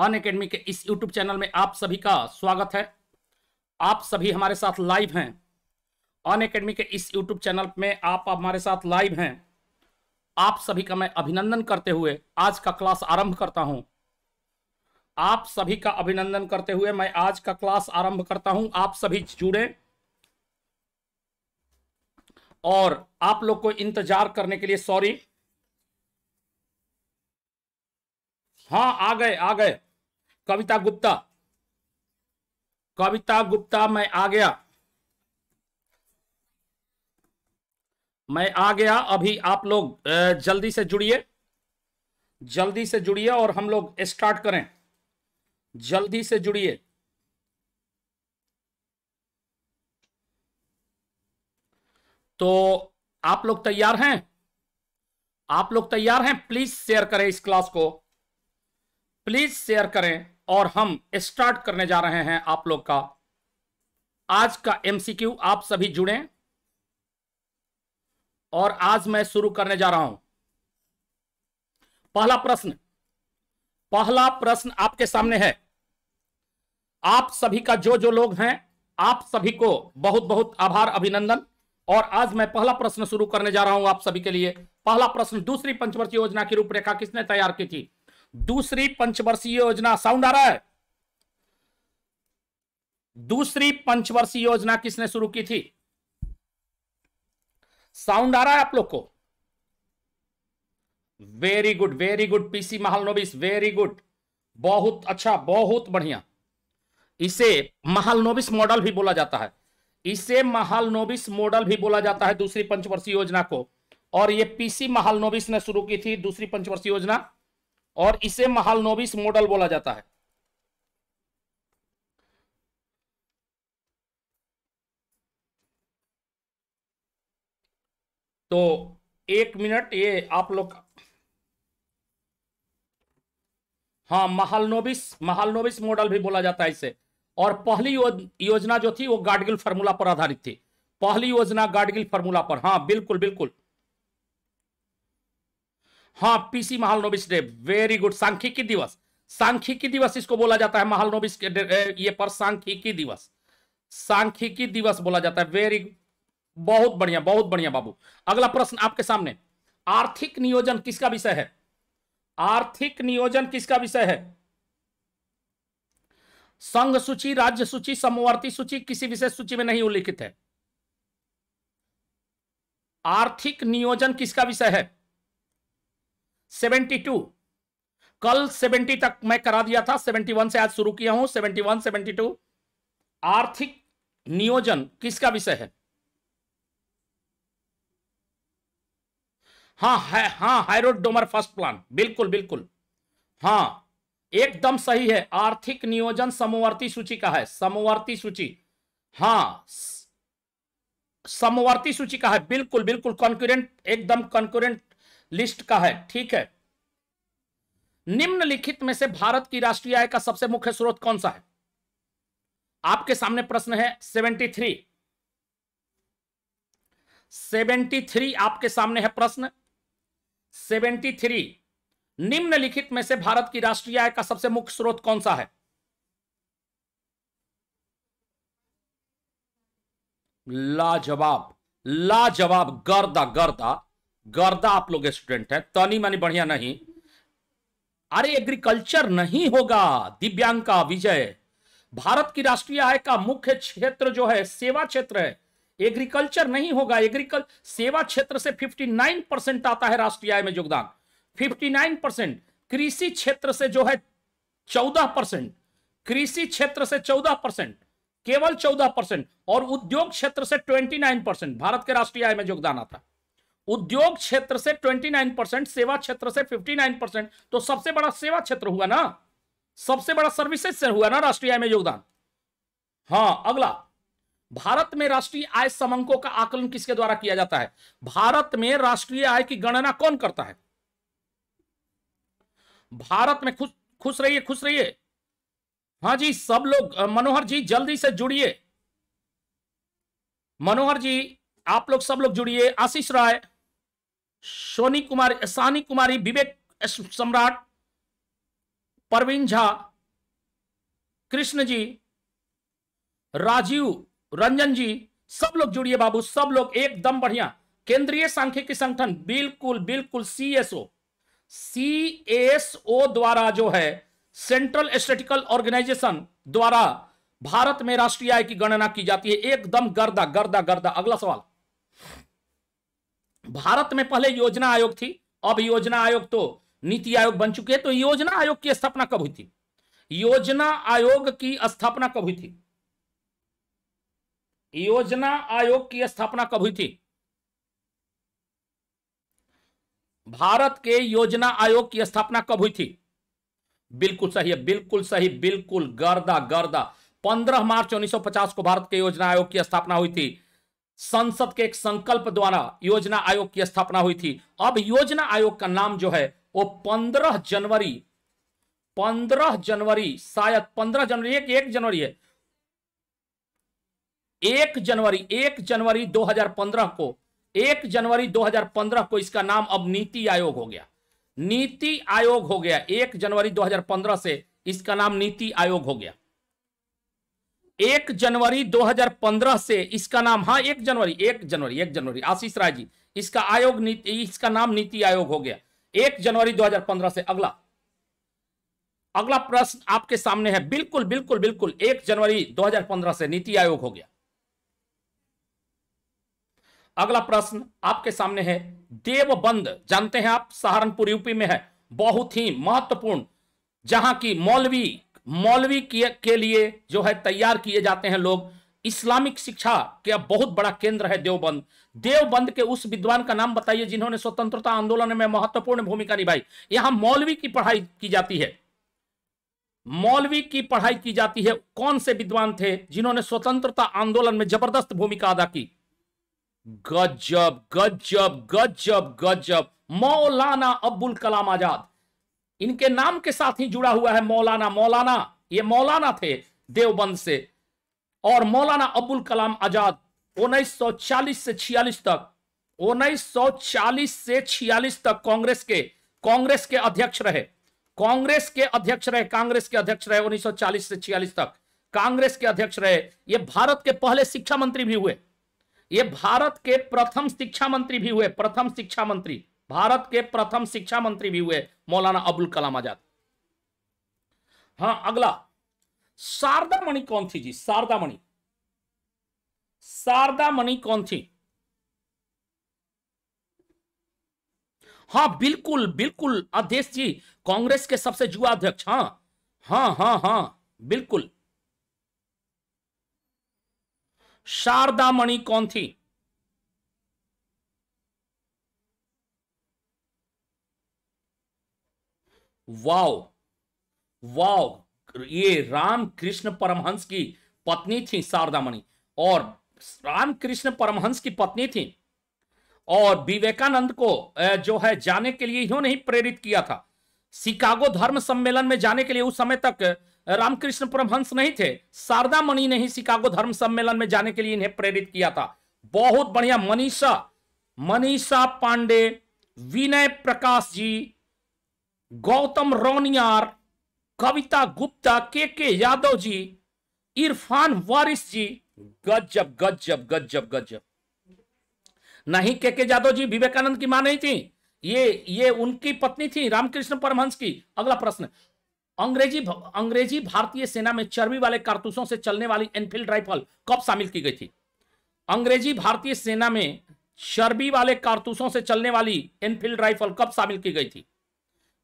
अन Unacademy के इस YouTube channel में आप सभी का स्वागत है आप सभी हमारे साथ लाइव हैं अन अकेडमी के इस यूट्यूब चैनल में आप हमारे साथ लाइव हैं आप सभी का मैं अभिनंदन करते हुए आज का क्लास आरंभ करता हूं आप सभी का अभिनंदन करते हुए मैं आज का क्लास आरंभ करता हूं आप सभी जुड़े और आप लोग को इंतजार करने के लिए सॉरी हाँ आ गए आ गए कविता गुप्ता कविता गुप्ता मैं आ गया मैं आ गया अभी आप लोग जल्दी से जुड़िए जल्दी से जुड़िए और हम लोग स्टार्ट करें जल्दी से जुड़िए तो आप लोग तैयार हैं आप लोग तैयार हैं प्लीज शेयर करें इस क्लास को प्लीज शेयर करें और हम स्टार्ट करने जा रहे हैं आप लोग का आज का एमसीक्यू आप सभी जुड़े और आज मैं शुरू करने जा रहा हूं पहला प्रश्न पहला प्रश्न आपके सामने है आप सभी का जो जो लोग हैं आप सभी को बहुत बहुत आभार अभिनंदन और आज मैं पहला प्रश्न शुरू करने जा रहा हूं आप सभी के लिए पहला प्रश्न दूसरी पंचवर्षीय योजना की रूपरेखा किसने तैयार की थी दूसरी पंचवर्षीय योजना साउंड आ रहा है दूसरी पंचवर्षीय योजना किसने शुरू की थी साउंड आ रहा है आप लोग को very good very good PC Mahalanobis very good बहुत अच्छा बहुत बढ़िया इसे महालनोबिस मॉडल भी बोला जाता है इसे महालनोबिस मॉडल भी बोला जाता है दूसरी पंचवर्षीय योजना को और ये पीसी महालनोबिस ने शुरू की थी दूसरी पंचवर्षीय योजना और इसे महालनोबिस मॉडल बोला जाता है तो एक मिनट ये आप लोग हाँ महालनोबिस महालनोबिस मॉडल भी बोला जाता है इसे और पहली योजना जो थी वो गार्डगिल फार्मूला पर आधारित थी पहली योजना गार्डगिल फॉर्मूला पर हाँ बिल्कुल बिल्कुल हाँ PC Mahalanobis day very good सांख्यिकी दिवस सांख्यिकी दिवस इसको बोला जाता है महालनोबिस ये पर सांख्यिकी दिवस सांख्यिकी दिवस बोला जाता है वेरी बहुत बढ़िया बहुत बढ़िया बाबू अगला प्रश्न आपके सामने आर्थिक नियोजन किसका विषय है आर्थिक नियोजन किसका विषय है संघ सूची राज्य सूची समवर्ती सूची किसी विशेष सूची में नहीं उल्लिखित है आर्थिक नियोजन किसका विषय है 72 कल 70 तक मैं करा दिया था 71 से आज शुरू किया हूं 71 72 आर्थिक नियोजन किसका विषय है हाँ है, हाँ हाइरोडोमर फर्स्ट प्लान बिल्कुल बिल्कुल हाँ एकदम सही है आर्थिक नियोजन समवर्ती सूची का है समवर्ती सूची हाँ समवर्ती सूची का है बिल्कुल बिल्कुल कॉन्क्यूरेंट एकदम कॉन्क्यूरेंट लिस्ट का है ठीक है निम्नलिखित में से भारत की राष्ट्रीय आय का सबसे मुख्य स्रोत कौन सा है आपके सामने प्रश्न है 73 73 आपके सामने है प्रश्न 73 निम्नलिखित में से भारत की राष्ट्रीय आय का सबसे मुख्य स्रोत कौन सा है लाजवाब लाजवाब गर्दा गर्दा गर्दा आप लोग स्टूडेंट हैं तनी तो मानी बढ़िया नहीं अरे एग्रीकल्चर नहीं होगा दिव्यांग का विजय भारत की राष्ट्रीय आय का मुख्य क्षेत्र जो है सेवा क्षेत्र है एग्रीकल्चर नहीं होगा एग्रीकल सेवा क्षेत्र से 59 परसेंट आता है राष्ट्रीय आय में योगदान 59 परसेंट कृषि क्षेत्र से जो है 14 परसेंट कृषि क्षेत्र से 14 परसेंट केवल 14 परसेंट और उद्योग क्षेत्र से 29 परसेंट भारत के राष्ट्रीय आय में योगदान आता है उद्योग क्षेत्र से 29 परसेंट सेवा क्षेत्र से 59 परसेंट तो सबसे बड़ा सेवा क्षेत्र हुआ ना सबसे बड़ा सर्विसेज से हुआ ना राष्ट्रीय आय में योगदान हाँ अगला भारत में राष्ट्रीय आय समंकों का आकलन किसके द्वारा किया जाता है भारत में राष्ट्रीय आय की गणना कौन करता है भारत में खुश खुश रहिए खुश रहिए हाँ जी सब लोग मनोहर जी जल्दी से जुड़िए मनोहर जी आप लोग सब लोग जुड़िए आशीष राय सोनी कुमारी सानी कुमारी विवेक सम्राट परवीन झा कृष्ण जी राजीव रंजन जी सब लोग जुड़िए बाबू सब लोग एकदम बढ़िया केंद्रीय सांख्यिकी संगठन बिल्कुल बिल्कुल सीएसओ सीएसओ द्वारा जो है सेंट्रल स्टेटिकल ऑर्गेनाइजेशन द्वारा भारत में राष्ट्रीय आय की गणना की जाती है एकदम गर्दा गर्दा गर्दा अगला सवाल भारत में पहले योजना आयोग थी अब योजना आयोग तो नीति आयोग बन चुके हैं तो योजना आयोग की स्थापना कब हुई थी योजना आयोग की स्थापना कब हुई थी योजना आयोग की स्थापना कब हुई थी भारत के योजना आयोग की स्थापना कब हुई थी बिल्कुल सही है बिल्कुल सही बिल्कुल गर्दा गर्दा 15 मार्च 1950 को भारत के योजना आयोग की स्थापना हुई थी संसद के एक संकल्प द्वारा योजना आयोग की स्थापना हुई थी अब योजना आयोग का नाम जो है वो पंद्रह जनवरी पंद्रह जनवरी शायद पंद्रह जनवरी एक एक जनवरी है एक जनवरी एक जनवरी 2015 को एक जनवरी 2015 को इसका नाम अब नीति आयोग हो गया नीति आयोग हो गया एक जनवरी 2015 से इसका नाम नीति आयोग हो गया एक जनवरी 2015 से इसका नाम हाँ एक जनवरी एक जनवरी एक जनवरी आशीष राय जी इसका आयोग नीति इसका नाम नीति आयोग हो गया एक जनवरी 2015 से अगला अगला प्रश्न आपके सामने है बिल्कुल बिल्कुल बिल्कुल एक जनवरी 2015 से नीति आयोग हो गया अगला प्रश्न आपके सामने है देवबंद जानते हैं आप सहारनपुर यूपी में है बहुत ही महत्वपूर्ण जहां की मौलवी मौलवी के लिए जो है तैयार किए जाते हैं लोग इस्लामिक शिक्षा के अब बहुत बड़ा केंद्र है देवबंद देवबंद के उस विद्वान का नाम बताइए जिन्होंने स्वतंत्रता आंदोलन में महत्वपूर्ण भूमिका निभाई यहां मौलवी की पढ़ाई की जाती है मौलवी की पढ़ाई की जाती है कौन से विद्वान थे जिन्होंने स्वतंत्रता आंदोलन में जबरदस्त भूमिका अदा की गजब गजब गजब गजब मौलाना अब्दुल कलाम आजाद इनके नाम के साथ ही जुड़ा हुआ है मौलाना मौलाना ये मौलाना थे देवबंद से और मौलाना अबुल कलाम आजाद 1940 से 46 तक 1940 से 46 तक कांग्रेस के कांग्रेस के अध्यक्ष रहे कांग्रेस के अध्यक्ष रहे कांग्रेस के अध्यक्ष रहे 1940 से 46 तक कांग्रेस के अध्यक्ष रहे ये भारत के पहले शिक्षा मंत्री भी हुए ये भारत के प्रथम शिक्षा मंत्री भी हुए प्रथम शिक्षा मंत्री भारत के प्रथम शिक्षा मंत्री भी हुए मौलाना अबुल कलाम आजाद हां अगला शारदा मणि कौन थी जी शारदा मणि शारदा मणि कौन थी हाँ बिल्कुल बिल्कुल अध्यक्ष जी कांग्रेस के सबसे जुआ अध्यक्ष हाँ हाँ हाँ हाँ बिल्कुल शारदा मणि कौन थी वाओ वाओ ये राम कृष्ण परमहंस की पत्नी थी शारदामणि और रामकृष्ण परमहंस की पत्नी थी और विवेकानंद को जो है जाने के लिए इन्होंने ही प्रेरित किया था शिकागो धर्म सम्मेलन में जाने के लिए उस समय तक रामकृष्ण परमहंस नहीं थे शारदा मणि ने ही शिकागो धर्म सम्मेलन में जाने के लिए इन्हें प्रेरित किया था बहुत बढ़िया मनीषा मनीषा पांडे विनय प्रकाश जी गौतम रौनियार कविता गुप्ता के के यादव जी इरफान वारिस जी गजब गजब गजब गजब नहीं के के यादव जी विवेकानंद की मां नहीं थी ये ये उनकी पत्नी थी रामकृष्ण परमहंस की अगला प्रश्न अंग्रेजी अंग्रेजी भारतीय सेना में चर्बी वाले कारतूसों से चलने वाली एनफील्ड राइफल कब शामिल की गई थी अंग्रेजी भारतीय सेना में चर्बी वाले कारतूसों से चलने वाली एनफील्ड राइफल कब शामिल की गई थी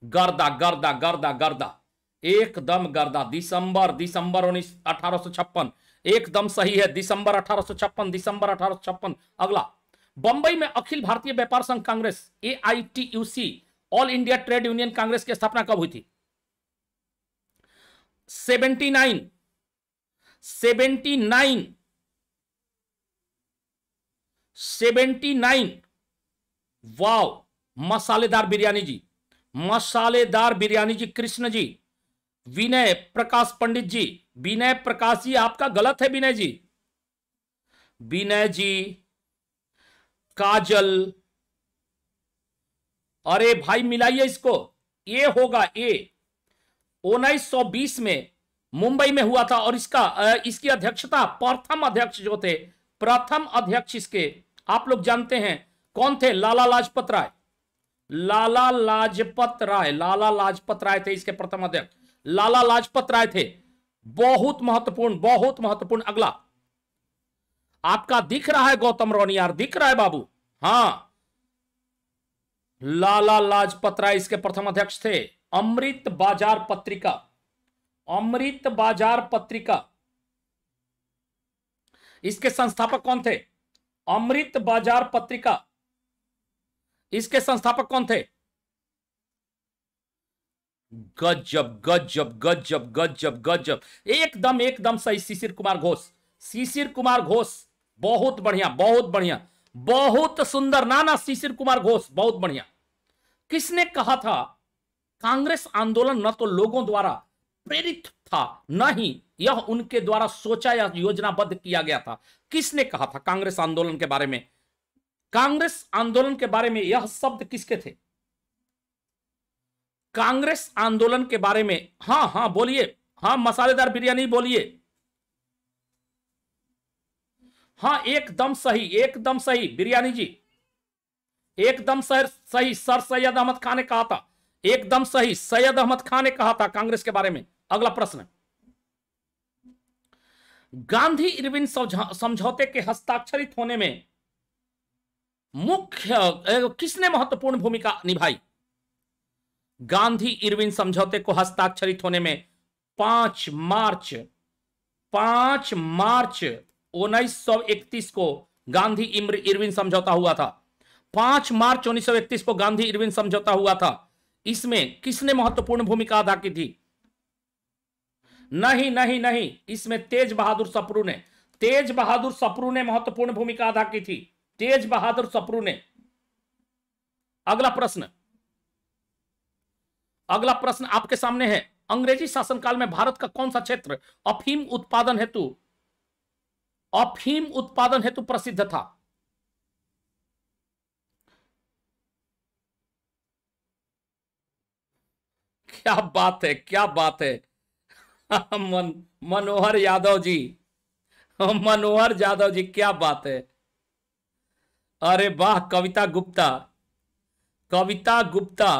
गर्दा गर्दा गर्दा गर्दा एकदम गर्दा दिसंबर दिसंबर उन्नीस अठारह एकदम सही है दिसंबर अठारह दिसंबर अठारह अगला बंबई में अखिल भारतीय व्यापार संघ कांग्रेस ए All India Trade Union Congress की स्थापना कब हुई थी 79 79 79 वाओ मसालेदार बिरयानी जी मसालेदार बिरयानी जी कृष्ण जी विनय प्रकाश पंडित जी विनय प्रकाश जी आपका गलत है विनय जी विनय जी काजल अरे भाई मिलाइए इसको ए होगा ए उन्नीस सौ बीस में मुंबई में हुआ था और इसका इसकी अध्यक्षता प्रथम अध्यक्ष जो थे प्रथम अध्यक्ष इसके आप लोग जानते हैं कौन थे लाला लाजपत राय लाला लाजपत राय लाला लाजपत राय थे इसके प्रथम अध्यक्ष लाला लाजपत राय थे बहुत महत्वपूर्ण बहुत महत्वपूर्ण अगला आपका दिख रहा है गौतम रोनियार दिख रहा है बाबू हां लाला लाजपत राय इसके प्रथम अध्यक्ष थे अमृत बाजार पत्रिका अमृत बाजार पत्रिका इसके संस्थापक कौन थे अमृत बाजार पत्रिका इसके संस्थापक कौन थे गजब गजब गजब गजब गजब एकदम एकदम सही शिशिर कुमार घोष शिशिर कुमार घोष बहुत बढ़िया बहुत बढ़िया बहुत सुंदर नाना शिशिर कुमार घोष बहुत बढ़िया किसने कहा था कांग्रेस आंदोलन न तो लोगों द्वारा प्रेरित था न ही यह उनके द्वारा सोचा या योजनाबद्ध किया गया था किसने कहा था कांग्रेस आंदोलन के बारे में कांग्रेस आंदोलन के बारे में यह शब्द किसके थे कांग्रेस आंदोलन के बारे में हां हां बोलिए हां मसालेदार बिरयानी बोलिए हाँ एकदम सही एकदम सही बिरयानी जी एकदम सही सर सैयद अहमद खान ने कहा था एकदम सही सैयद अहमद खान ने कहा था कांग्रेस के बारे में अगला प्रश्न गांधी इरविन समझौते के हस्ताक्षरित होने में मुख्य किसने महत्वपूर्ण भूमिका निभाई गांधी इरविन समझौते को हस्ताक्षरित होने में पांच मार्च पांच मार्च 1931 को गांधी इरविन समझौता हुआ था पांच मार्च 1931 को गांधी इरविन समझौता हुआ था इसमें किसने महत्वपूर्ण भूमिका अदा की थी नहीं नहीं नहीं इसमें तेज बहादुर सप्रू ने तेज बहादुर सप्रू ने महत्वपूर्ण भूमिका अदा की थी तेज बहादुर सप्रू ने अगला प्रश्न अगला प्रश्न आपके सामने है अंग्रेजी शासनकाल में भारत का कौन सा क्षेत्र अफीम उत्पादन हेतु अफीम उत्पादन हेतु प्रसिद्ध था क्या बात है क्या बात है मन मनोहर यादव जी मनोहर यादव जी क्या बात है अरे वाह कविता गुप्ता कविता गुप्ता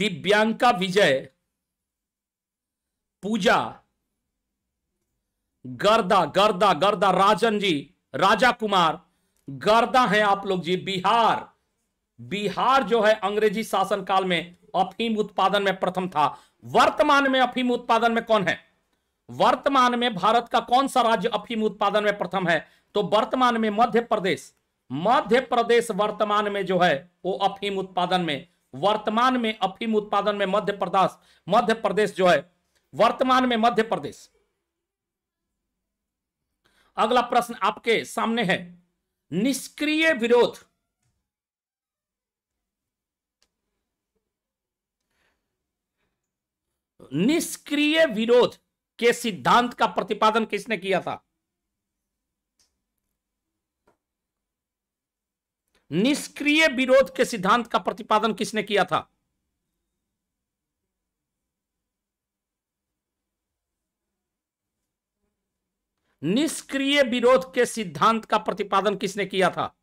दिव्यांका विजय पूजा गर्दा गर्दा गर्दा राजन जी राजा कुमार गर्दा हैं आप लोग जी बिहार बिहार जो है अंग्रेजी शासन काल में अफीम उत्पादन में प्रथम था वर्तमान में अफीम उत्पादन में कौन है वर्तमान में भारत का कौन सा राज्य अफीम उत्पादन में प्रथम है तो वर्तमान में मध्य प्रदेश मध्य प्रदेश वर्तमान में जो है वो अफीम उत्पादन में वर्तमान में अफीम उत्पादन में मध्य प्रदेश मध्य प्रदेश जो है वर्तमान में मध्य प्रदेश अगला प्रश्न आपके सामने है निष्क्रिय विरोध निष्क्रिय विरोध के सिद्धांत का प्रतिपादन किसने किया था निष्क्रिय विरोध के सिद्धांत का प्रतिपादन किसने किया था निष्क्रिय विरोध के सिद्धांत का प्रतिपादन किसने किया था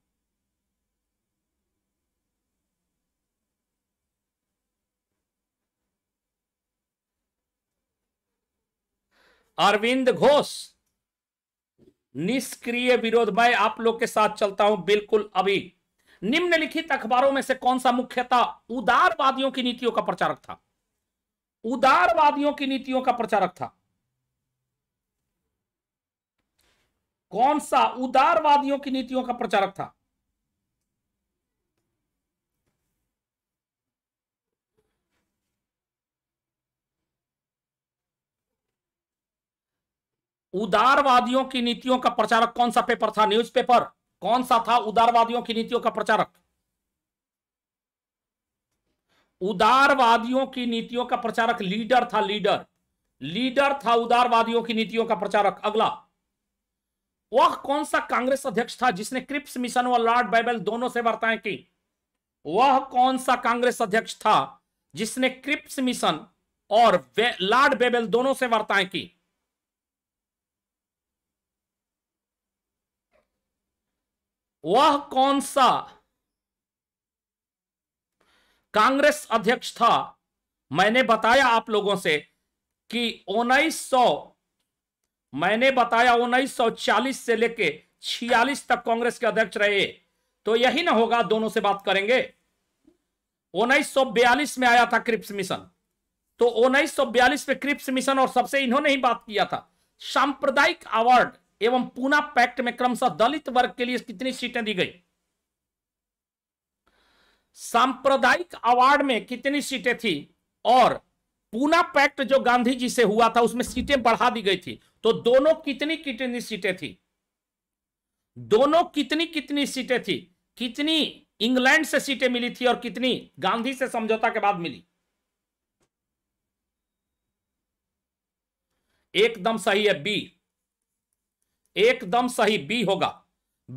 अरविंद घोष निष्क्रिय विरोध मैं आप लोग के साथ चलता हूं बिल्कुल अभी निम्नलिखित अखबारों में से कौन सा मुख्यतः उदारवादियों की नीतियों का प्रचारक था उदारवादियों की नीतियों का प्रचारक था कौन सा उदारवादियों की नीतियों का प्रचारक था उदारवादियों की नीतियों का प्रचारक कौन सा पेपर था न्यूज़पेपर कौन सा था उदारवादियों की नीतियों का प्रचारक उदारवादियों की नीतियों का प्रचारक लीडर था लीडर लीडर था उदारवादियों की नीतियों का प्रचारक अगला वह कौन सा कांग्रेस अध्यक्ष था जिसने क्रिप्स मिशन और लॉर्ड बाइबल दोनों से वार्ताएं की वह कौन सा कांग्रेस अध्यक्ष था जिसने क्रिप्स मिशन और लॉर्ड बेबेल दोनों से वार्ताएं की वह कौन सा कांग्रेस अध्यक्ष था मैंने बताया आप लोगों से कि 1900 मैंने बताया 1940 से लेके 46 तक कांग्रेस के अध्यक्ष रहे तो यही ना होगा दोनों से बात करेंगे 1942 में आया था क्रिप्स मिशन तो 1942 में क्रिप्स मिशन और सबसे इन्होंने ही बात किया था सांप्रदायिक अवार्ड एवं पूना पैक्ट में क्रमशः दलित वर्ग के लिए कितनी सीटें दी गई सांप्रदायिक अवार्ड में कितनी सीटें थी और पूना पैक्ट जो गांधी जी से हुआ था उसमें सीटें बढ़ा दी गई थी तो दोनों कितनी कितनी सीटें थी दोनों कितनी कितनी सीटें थी कितनी इंग्लैंड से सीटें मिली थी और कितनी गांधी से समझौता के बाद मिली एकदम सही है बी एकदम सही बी होगा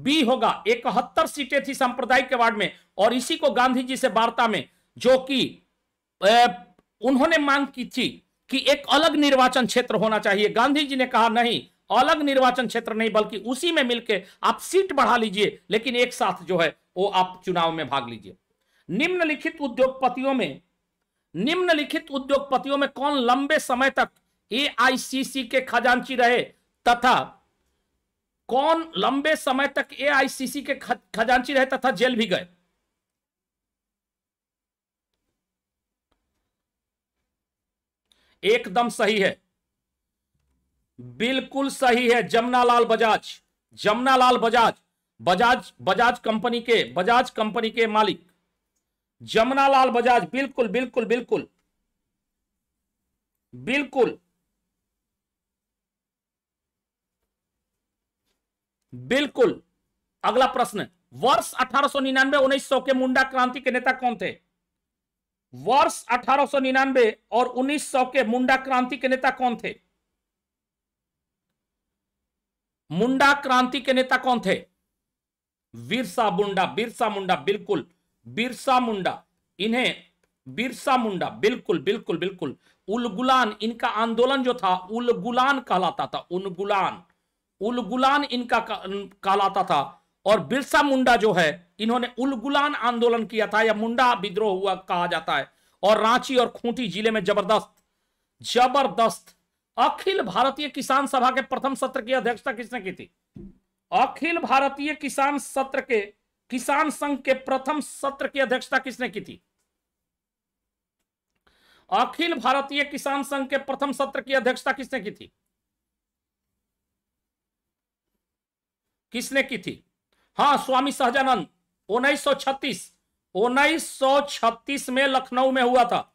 बी होगा इकहत्तर सीटें थी सांप्रदायिक वार्ड में और इसी को गांधी जी से वार्ता में जो कि उन्होंने मांग की थी कि एक अलग निर्वाचन क्षेत्र होना चाहिए गांधी जी ने कहा नहीं अलग निर्वाचन क्षेत्र नहीं बल्कि उसी में मिलकर आप सीट बढ़ा लीजिए लेकिन एक साथ जो है वो आप चुनाव में भाग लीजिए निम्नलिखित उद्योगपतियों में निम्नलिखित उद्योगपतियों में कौन लंबे समय तक एआईसीसी के खजांची रहे तथा कौन लंबे समय तक एआईसीसी के खजांची रहे तथा जेल भी गए एकदम सही है बिल्कुल सही है जमुनालाल बजाज जमुनालाल बजाज बजाज बजाज कंपनी के बजाज कंपनी के मालिक जमुनालाल बजाज बिल्कुल बिल्कुल बिल्कुल बिल्कुल बिल्कुल अगला प्रश्न वर्ष अठारह सौ निन्यानवे उन्नीस सौ के मुंडा क्रांति के नेता कौन थे वर्ष अठारह सौ निन्यानवे और उन्नीस सौ के मुंडा क्रांति के नेता कौन थे मुंडा क्रांति के नेता कौन थे बिरसा मुंडा बिरसा मुंडा बिल्कुल बिरसा मुंडा इन्हें बिरसा मुंडा बिल्कुल बिल्कुल बिल्कुल उलगुलान इनका आंदोलन जो था उलगुलान कहलाता था उलगुलान उलगुलान इनका कहलाता था और बिरसा मुंडा जो है इन्होंने उलगुलान आंदोलन किया था या मुंडा विद्रोह हुआ कहा जाता है और रांची और खूंटी जिले में जबरदस्त जबरदस्त अखिल भारतीय किसान सभा के प्रथम सत्र की अध्यक्षता किसने की थी अखिल भारतीय किसान सत्र के किसान संघ के प्रथम सत्र की अध्यक्षता किसने की थी अखिल भारतीय किसान संघ के प्रथम सत्र की अध्यक्षता किसने की थी किसने की थी हाँ स्वामी सहजानंद 1936 1936 में लखनऊ में हुआ था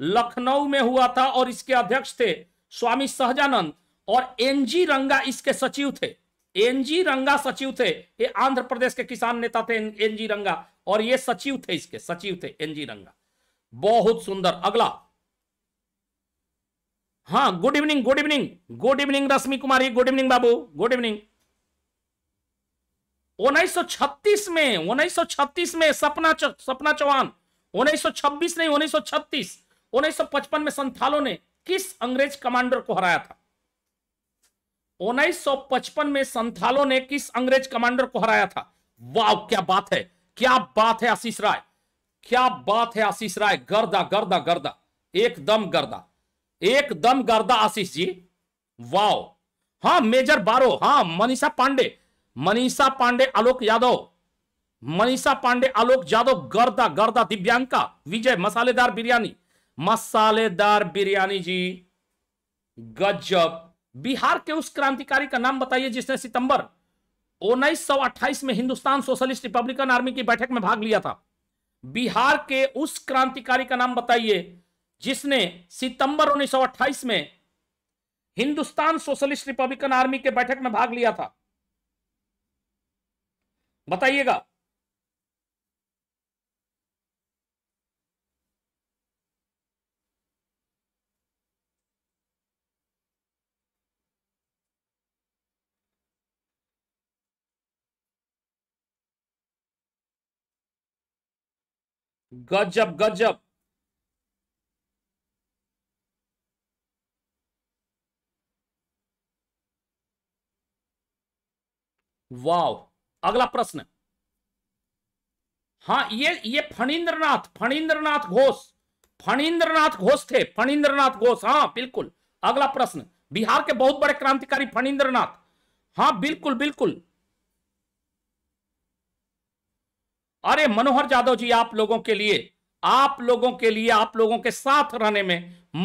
लखनऊ में हुआ था और इसके अध्यक्ष थे स्वामी सहजानंद और एनजी रंगा इसके सचिव थे एनजी रंगा सचिव थे ये आंध्र प्रदेश के किसान नेता थे एनजी रंगा और ये सचिव थे इसके सचिव थे एनजी रंगा बहुत सुंदर अगला हाँ good evening good evening good evening Rashmi Kumari good evening बाबू गुड इवनिंग 1936 में 1936 में सपना सपना चौहान 1926 नहीं 1936 1955 में संथालों ने किस अंग्रेज कमांडर को हराया था 1955 में संथालों ने किस अंग्रेज कमांडर को हराया था वाह क्या बात है क्या बात है आशीष राय क्या बात है आशीष राय गर्दा गर्दा गर्दा एकदम गर्दा एकदम गर्दा आशीष जी वाओ हाँ मेजर बारो हाँ मनीषा पांडे मनीषा पांडे आलोक यादव मनीषा पांडे आलोक यादव गर्दा गर्दा दिव्यांका विजय मसालेदार बिरयानी मसालेदार बिरयानी जी गजब बिहार के उस क्रांतिकारी का नाम बताइए जिसने सितंबर उन्नीस में हिंदुस्तान सोशलिस्ट रिपब्लिकन आर्मी की बैठक में भाग लिया था बिहार के उस क्रांतिकारी का नाम बताइए जिसने सितंबर 1928 में हिंदुस्तान सोशलिस्ट रिपब्लिकन आर्मी के बैठक में भाग लिया था बताइएगा गजब गजब वाव अगला प्रश्न हाँ ये ये फणींद्रनाथ फणींद्रनाथ घोष फणींद्रनाथ घोष थे फणींद्रनाथ घोष हाँ बिल्कुल अगला प्रश्न बिहार के बहुत बड़े क्रांतिकारी फणींद्रनाथ हाँ बिल्कुल बिल्कुल अरे मनोहर यादव जी आप लोगों के लिए आप लोगों के लिए आप लोगों के साथ रहने में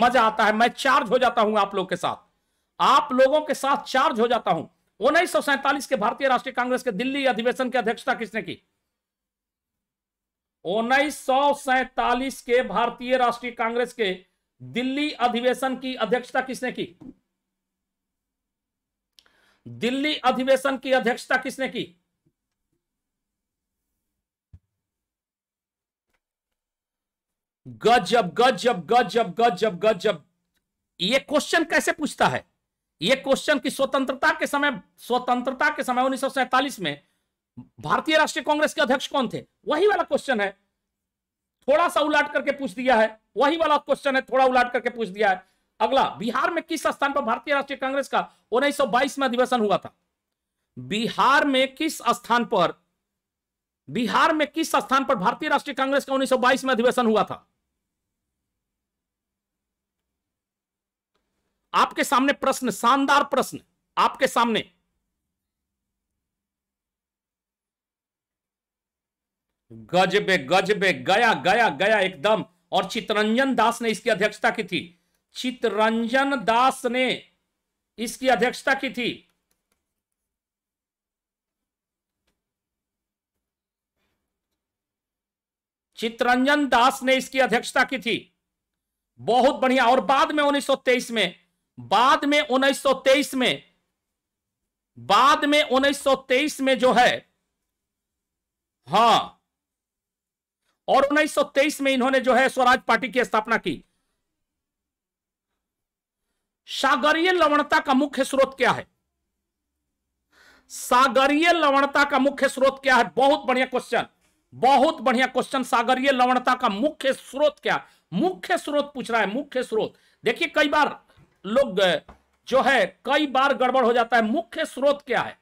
मजा आता है मैं चार्ज हो जाता हूं आप लोगों के साथ आप लोगों के साथ चार्ज हो जाता हूं उन्नीस सौ सैंतालीस के भारतीय राष्ट्रीय कांग्रेस के दिल्ली अधिवेशन की अध्यक्षता किसने की उन्नीस के भारतीय राष्ट्रीय कांग्रेस के दिल्ली अधिवेशन की अध्यक्षता किसने की दिल्ली अधिवेशन की अध्यक्षता किसने की गजब गजब गजब गजब गजब ये क्वेश्चन कैसे पूछता है ये क्वेश्चन की स्वतंत्रता के समय स्वतंत्रता के समय उन्नीस में भारतीय राष्ट्रीय कांग्रेस के अध्यक्ष कौन थे वही वाला क्वेश्चन है थोड़ा सा उलाट करके पूछ दिया है वही वाला क्वेश्चन है थोड़ा उलाट करके पूछ दिया है अगला बिहार में किस स्थान पर भारतीय राष्ट्रीय कांग्रेस का 1922 में अधिवेशन हुआ था बिहार में किस स्थान पर बिहार में किस स्थान पर भारतीय राष्ट्रीय कांग्रेस का 1922 में अधिवेशन हुआ था आपके सामने प्रश्न शानदार प्रश्न आपके सामने गजबे गजबे गया गया गया एकदम और चितरंजन दास ने इसकी अध्यक्षता की थी चितरंजन दास ने इसकी अध्यक्षता की थी चितरंजन दास ने इसकी अध्यक्षता की थी बहुत बढ़िया और बाद में 1923 में बाद में 1923 में बाद में 1923 में जो है हां और 1923 में इन्होंने जो है स्वराज पार्टी की स्थापना की सागरीय लवणता का मुख्य स्रोत क्या है सागरीय लवणता का मुख्य स्रोत क्या है बहुत बढ़िया क्वेश्चन बहुत बढ़िया क्वेश्चन सागरीय लवणता का मुख्य स्रोत क्या मुख्य स्रोत पूछ रहा है मुख्य स्रोत देखिए कई बार लोग जो है कई बार गड़बड़ हो जाता है मुख्य स्रोत क्या है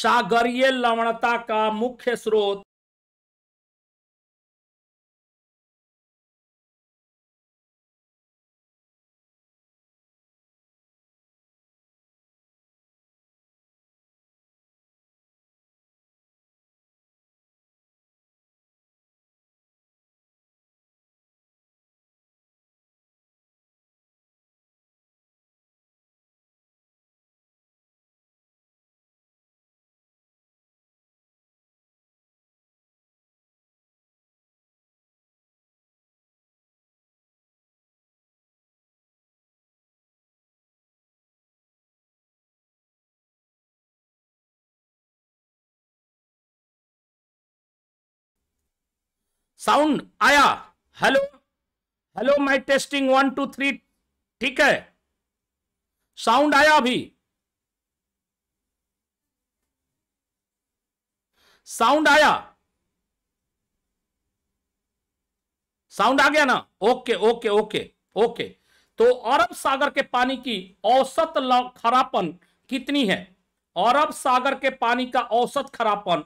सागरीय लवणता का मुख्य स्रोत साउंड आया hello hello my testing one two three ठीक है साउंड आया अभी साउंड आया साउंड आ गया ना ओके ओके ओके ओके तो अरब सागर के पानी की औसत खरापन कितनी है अरब सागर के पानी का औसत खरापन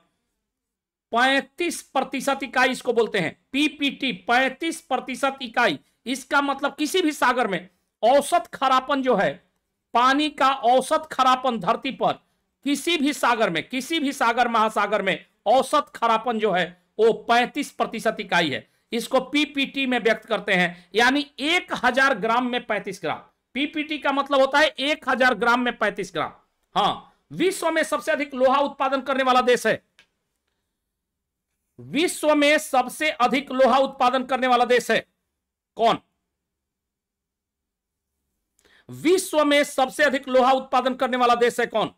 पैंतीस प्रतिशत इकाई इसको बोलते हैं पीपीटी पैंतीस प्रतिशत इकाई इसका मतलब किसी भी सागर में औसत खरापन जो है पानी का औसत खरापन धरती पर किसी भी सागर में किसी भी सागर महासागर में औसत खरापन जो है वो पैंतीस प्रतिशत इकाई है इसको पीपीटी में व्यक्त करते हैं यानी एक हजार ग्राम में पैंतीस ग्राम पीपीटी का मतलब होता है एक हजार ग्राम में पैंतीस ग्राम हाँ विश्व में सबसे अधिक लोहा उत्पादन करने वाला देश है विश्व में सबसे अधिक लोहा उत्पादन करने वाला देश है कौन विश्व में सबसे अधिक लोहा उत्पादन करने वाला देश है कौन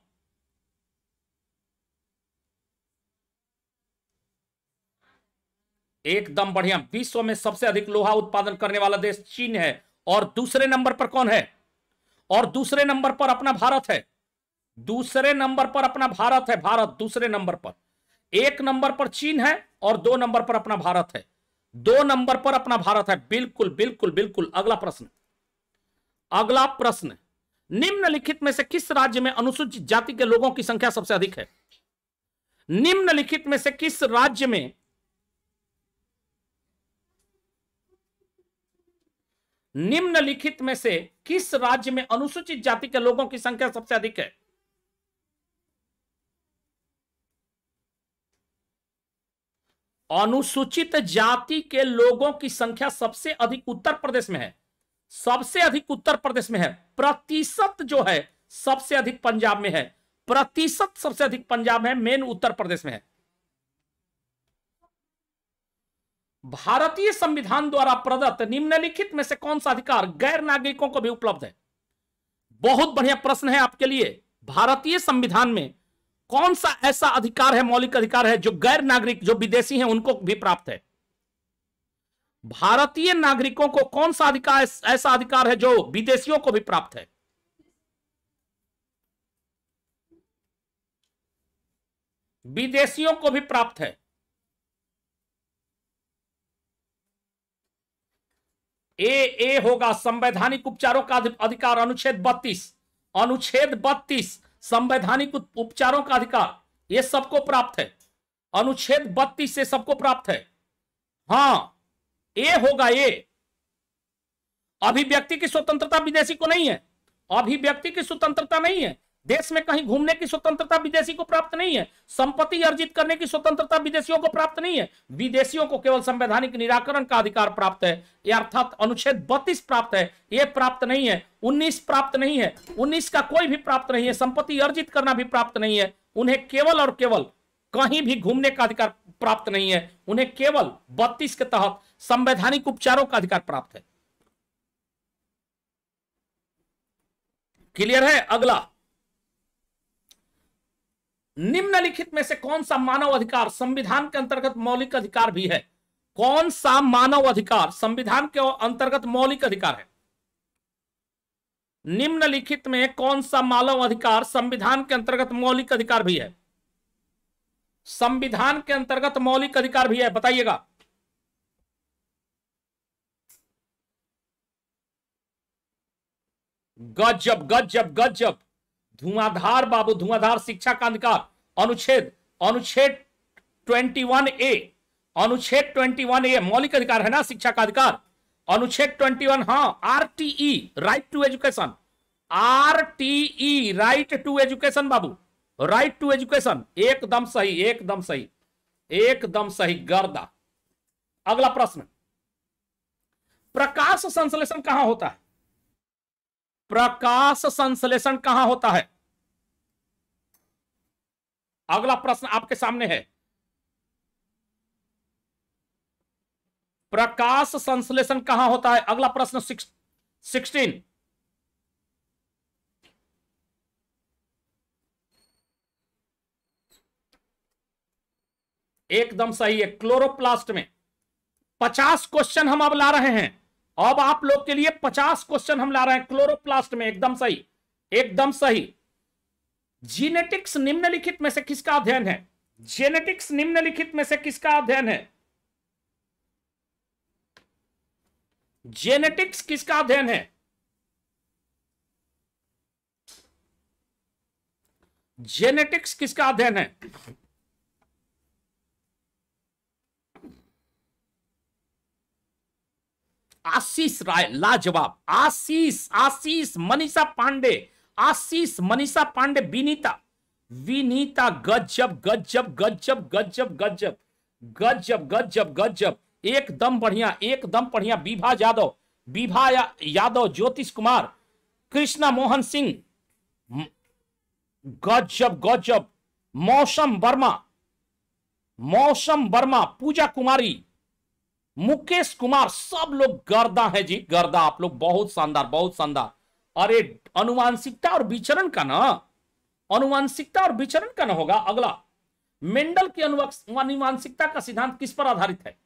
एकदम बढ़िया विश्व में सबसे अधिक लोहा उत्पादन करने वाला देश चीन है और दूसरे नंबर पर कौन है और दूसरे नंबर पर अपना भारत है दूसरे नंबर पर अपना भारत है भारत दूसरे नंबर पर एक नंबर पर चीन है और दो नंबर पर अपना भारत है दो नंबर पर अपना भारत है बिल्कुल बिल्कुल बिल्कुल अगला प्रश्न अगला प्रश्न निम्नलिखित में से किस राज्य में अनुसूचित जाति के लोगों की संख्या सबसे अधिक है निम्नलिखित में से किस राज्य में निम्नलिखित में से किस राज्य में अनुसूचित जाति के लोगों की संख्या सबसे अधिक है अनुसूचित जाति के लोगों की संख्या सबसे अधिक उत्तर प्रदेश में है सबसे अधिक उत्तर प्रदेश में है प्रतिशत जो है सबसे अधिक पंजाब में है प्रतिशत सबसे अधिक पंजाब है मेन उत्तर प्रदेश में है भारतीय संविधान द्वारा प्रदत्त निम्नलिखित में से कौन सा अधिकार गैर नागरिकों को भी उपलब्ध है बहुत बढ़िया प्रश्न है आपके लिए भारतीय संविधान में कौन सा ऐसा अधिकार है मौलिक अधिकार है जो गैर नागरिक जो विदेशी हैं उनको भी प्राप्त है भारतीय नागरिकों को कौन सा अधिकार ऐसा अधिकार है जो विदेशियों को भी प्राप्त है विदेशियों को भी प्राप्त है ए ए होगा संवैधानिक उपचारों का अधिकार अनुच्छेद 32 अनुच्छेद 32 संवैधानिक उपचारों का अधिकार ये सबको प्राप्त है अनुच्छेद बत्तीस से सबको प्राप्त है हां ये होगा ये अभिव्यक्ति की स्वतंत्रता विदेशी को नहीं है अभिव्यक्ति की स्वतंत्रता नहीं है देश में कहीं घूमने की स्वतंत्रता विदेशी को प्राप्त नहीं है संपत्ति अर्जित करने की स्वतंत्रता विदेशियों को प्राप्त नहीं है विदेशियों को केवल संवैधानिक निराकरण का अधिकार प्राप्त है अर्थात अनुच्छेद बत्तीस प्राप्त है ये प्राप्त नहीं है उन्नीस प्राप्त नहीं है उन्नीस का कोई भी प्राप्त नहीं है संपत्ति अर्जित करना भी प्राप्त नहीं है उन्हें केवल और केवल कहीं भी घूमने का अधिकार प्राप्त नहीं है उन्हें केवल बत्तीस के तहत संवैधानिक उपचारों का अधिकार प्राप्त है क्लियर है अगला निम्नलिखित में से कौन सा मानव अधिकार संविधान के अंतर्गत मौलिक अधिकार भी है कौन सा मानव अधिकार संविधान के अंतर्गत मौलिक अधिकार है निम्नलिखित में कौन सा मानव अधिकार संविधान के अंतर्गत मौलिक अधिकार भी है संविधान के अंतर्गत मौलिक अधिकार भी है बताइएगा गजब गजब गजब धुआंधार बाबू धुआंधार शिक्षा का अधिकार अनुच्छेद अनुच्छेद 21 ए अनुच्छेद 21 ए मौलिक अधिकार है ना शिक्षा का अधिकार अनुच्छेद 21 हाँ RTE right to education RTE right to education बाबू राइट टू एजुकेशन एकदम सही एकदम सही एकदम सही गर्दा अगला प्रश्न प्रकाश संश्लेषण कहां होता है प्रकाश संश्लेषण कहां होता है अगला प्रश्न आपके सामने है प्रकाश संश्लेषण कहां होता है अगला प्रश्न सिक्सटीन एकदम सही है क्लोरोप्लास्ट में पचास क्वेश्चन हम अब ला रहे हैं अब आप लोग के लिए पचास क्वेश्चन हम ला रहे हैं क्लोरोप्लास्ट में एकदम सही एकदम सही जीनेटिक्स निम्नलिखित में से किसका अध्ययन है जेनेटिक्स निम्नलिखित में से किसका अध्ययन है जेनेटिक्स किसका अध्ययन है जेनेटिक्स किसका अध्ययन है आशीष राय लाजवाब आशीष आशीष मनीषा पांडे आशीष मनीषा पांडे विनीता विनीता गजब गजब गजब गजब गजब गजब गजब गजब एकदम बढ़िया एकदम बढ़िया विभा यादव विभा यादव ज्योतिष कुमार कृष्णा मोहन सिंह गजब गजब मौसम वर्मा मौसम वर्मा पूजा कुमारी मुकेश कुमार सब लोग गर्दा है जी गर्दा आप लोग बहुत शानदार बहुत शानदार अरे अनुवांशिकता और विचरण का ना अनुवांशिकता और विचरण का ना होगा अगला मेंडल की अनुवांशिकता का सिद्धांत किस पर आधारित है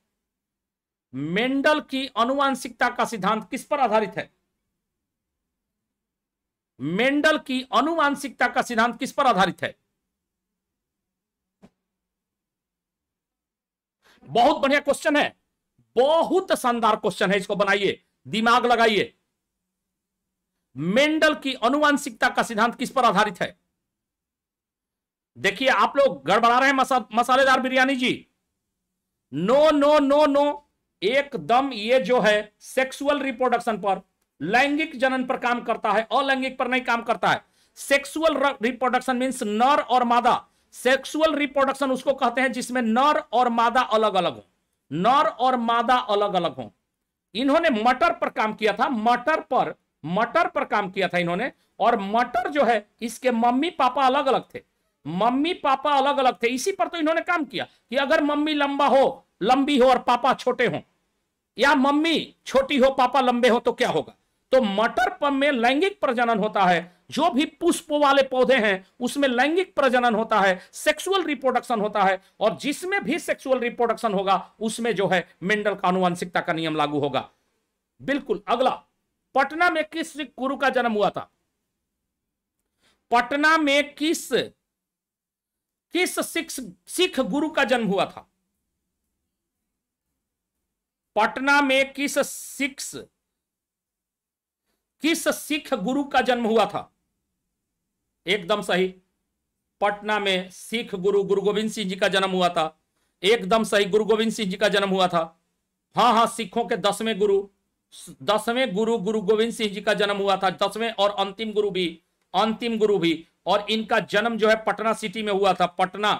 मेंडल की अनुवांशिकता का सिद्धांत किस पर आधारित है मेंडल की अनुवांशिकता का सिद्धांत किस पर आधारित है बहुत बढ़िया क्वेश्चन है बहुत शानदार क्वेश्चन है इसको बनाइए दिमाग लगाइए मेंडल की अनुवांशिकता का सिद्धांत किस पर आधारित है देखिए आप लोग गड़बड़ा रहे हैं मसा, मसालेदार बिरयानी जी नो नो नो नो एकदम ये जो है सेक्सुअल रिप्रोडक्शन पर लैंगिक जनन पर काम करता है अलैंगिक पर नहीं काम करता है सेक्सुअल रिप्रोडक्शन मीन्स नर और मादा सेक्सुअल रिप्रोडक्शन उसको कहते हैं जिसमें नर और मादा अलग अलग हो नर और मादा अलग अलग हों इन्होंने मटर पर काम किया था मटर पर मटर पर काम किया था इन्होंने और मटर जो है इसके मम्मी पापा अलग अलग थे मम्मी पापा अलग अलग थे इसी पर तो इन्होंने काम किया कि अगर मम्मी लंबा हो लंबी हो और पापा छोटे हो या मम्मी छोटी हो पापा लंबे हो तो क्या होगा तो मटर पम में लैंगिक प्रजनन होता है जो भी पुष्प वाले पौधे हैं उसमें लैंगिक प्रजनन होता है सेक्सुअल रिप्रोडक्शन होता है और जिसमें भी सेक्सुअल रिप्रोडक्शन होगा उसमें जो है मेंडल का अनुवांशिकता का नियम लागू होगा बिल्कुल अगला पटना में किस गुरु का जन्म हुआ था पटना में किस किस सिख सिख गुरु का जन्म हुआ था पटना में किस सिख किस सिख गुरु का जन्म हुआ था एकदम सही पटना में सिख गुरु गुरु गोविंद सिंह जी का जन्म हुआ था एकदम सही गुरु गोविंद सिंह जी का जन्म हुआ था हाँ हाँ सिखों के दसवें गुरु दसवें गुरु गुरु गोविंद सिंह जी का जन्म हुआ था दसवें और अंतिम गुरु भी अंतिम गुरु भी और इनका जन्म जो है पटना सिटी में हुआ था पटना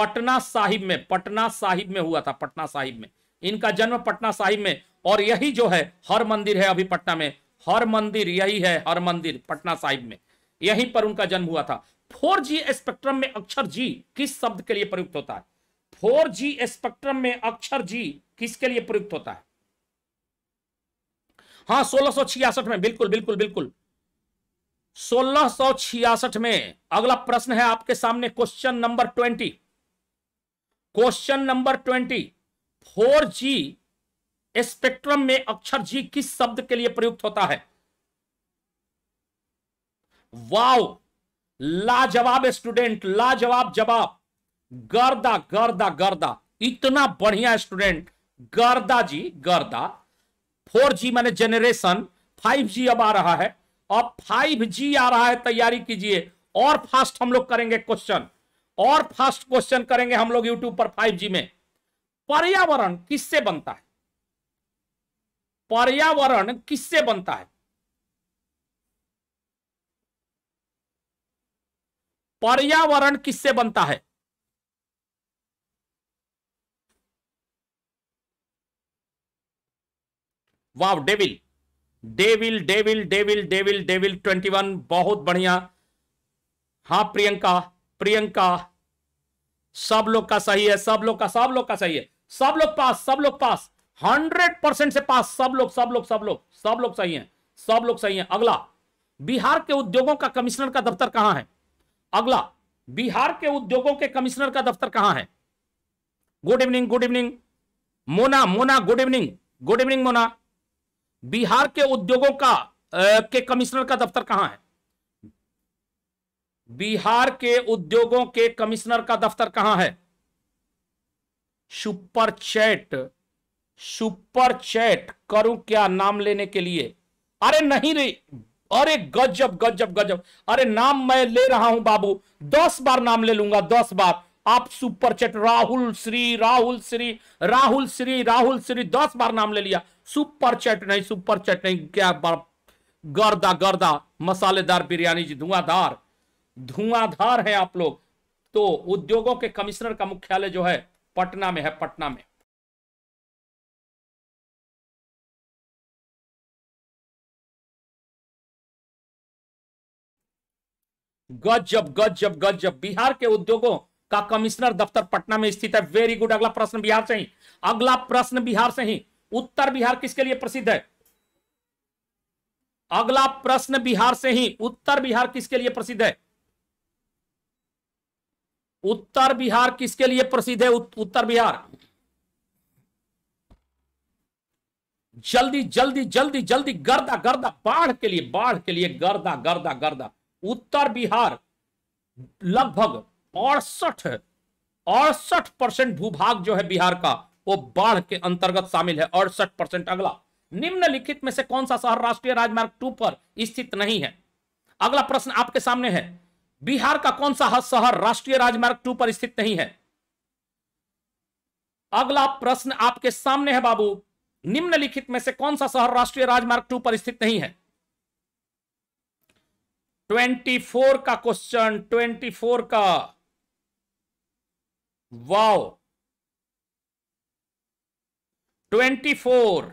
पटना साहिब में पटना साहिब में हुआ था पटना साहिब में इनका जन्म पटना साहिब में और यही जो है हर मंदिर है अभी पटना में हर मंदिर यही है हर मंदिर पटना साहिब में यहीं पर उनका जन्म हुआ था 4G स्पेक्ट्रम में अक्षर जी किस शब्द के लिए प्रयुक्त होता है 4G स्पेक्ट्रम में अक्षर जी किसके लिए प्रयुक्त होता है हाँ सोलह में बिल्कुल बिल्कुल बिल्कुल सोलह में अगला प्रश्न है आपके सामने question number twenty question number twenty four G spectrum में अक्षर जी किस शब्द के लिए प्रयुक्त होता है वाओ लाजवाब स्टूडेंट लाजवाब जवाब गर्दा गर्दा गर्दा इतना बढ़िया स्टूडेंट गर्दा जी गर्दा फोर जी मैंने जनरेशन फाइव जी अब आ रहा है अब फाइव जी आ रहा है तैयारी कीजिए और फास्ट हम लोग करेंगे क्वेश्चन और फास्ट क्वेश्चन करेंगे हम लोग यूट्यूब पर फाइव जी में पर्यावरण किससे बनता है पर्यावरण किससे बनता है पर्यावरण किससे बनता है wow devil devil devil devil devil devil twenty one बहुत बढ़िया हाँ प्रियंका प्रियंका सब लोग का सही है सब लोग का सब लोग का सही है सब लोग पास सब लोग पास हंड्रेड परसेंट से पास सब लोग सब लोग सब लोग सब लोग सही हैं सब लोग सही हैं अगला बिहार के उद्योगों का कमिश्नर का दफ्तर कहां है अगला बिहार के उद्योगों के कमिश्नर का दफ्तर कहां है good evening good evening Mona Mona good evening good evening Mona Bihar के उद्योगों का आ, के कमिश्नर का दफ्तर कहां है बिहार के उद्योगों के कमिश्नर का दफ्तर कहां है सुपर चैट सुपर चैट करूं क्या नाम लेने के लिए अरे नहीं रे अरे गजब गजब गजब अरे नाम मैं ले रहा हूं बाबू दस बार नाम ले लूंगा दस बार आप सुपर चैट राहुल श्री राहुल श्री राहुल श्री राहुल श्री दस बार नाम ले लिया सुपर चैट नहीं सुपर चैट नहीं क्या बार गर्दा गर्दा मसालेदार बिरयानी जी धुआंधार धुआंधार है आप लोग तो उद्योगों के कमिश्नर का मुख्यालय जो है पटना में है पटना में गजब गजब गजब बिहार के उद्योगों का कमिश्नर दफ्तर पटना में स्थित है वेरी गुड अगला प्रश्न बिहार से ही अगला प्रश्न बिहार से ही उत्तर बिहार किसके लिए प्रसिद्ध है अगला प्रश्न बिहार से ही उत्तर बिहार किसके लिए प्रसिद्ध है उत्तर बिहार किसके लिए प्रसिद्ध है उत्तर बिहार जल्दी जल्दी जल्दी जल्दी गर्दा गर्दा बाढ़ के लिए बाढ़ के लिए गर्दा गर्दा गर्दा उत्तर बिहार लगभग अड़सठ अड़सठ परसेंट भूभाग जो है बिहार का वो बाढ़ के अंतर्गत शामिल है अड़सठ परसेंट अगला निम्नलिखित में से कौन सा शहर राष्ट्रीय राजमार्ग टू पर स्थित नहीं है अगला प्रश्न आपके सामने है बिहार का कौन सा शहर राष्ट्रीय राजमार्ग टू पर स्थित नहीं है अगला प्रश्न आपके सामने है बाबू निम्नलिखित में से कौन सा शहर राष्ट्रीय राजमार्ग टू पर स्थित नहीं है ट्वेंटी फोर का क्वेश्चन ट्वेंटी फोर का वाओ ट्वेंटी फोर